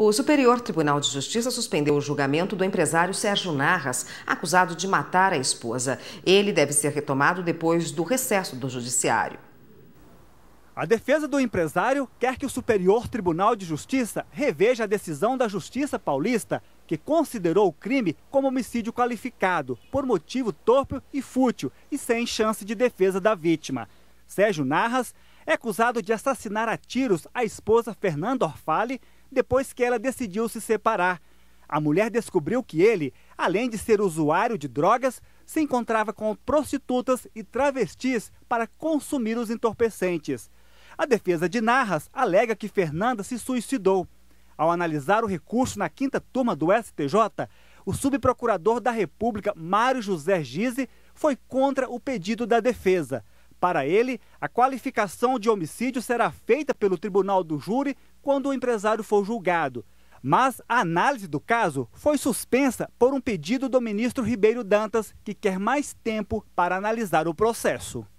O Superior Tribunal de Justiça suspendeu o julgamento do empresário Sérgio Narras, acusado de matar a esposa. Ele deve ser retomado depois do recesso do Judiciário. A defesa do empresário quer que o Superior Tribunal de Justiça reveja a decisão da Justiça Paulista, que considerou o crime como homicídio qualificado, por motivo torpe e fútil e sem chance de defesa da vítima. Sérgio Narras é acusado de assassinar a tiros a esposa Fernanda Orfale depois que ela decidiu se separar. A mulher descobriu que ele, além de ser usuário de drogas, se encontrava com prostitutas e travestis para consumir os entorpecentes. A defesa de Narras alega que Fernanda se suicidou. Ao analisar o recurso na quinta turma do STJ, o subprocurador da República, Mário José Gise, foi contra o pedido da defesa. Para ele, a qualificação de homicídio será feita pelo tribunal do júri quando o empresário for julgado. Mas a análise do caso foi suspensa por um pedido do ministro Ribeiro Dantas, que quer mais tempo para analisar o processo.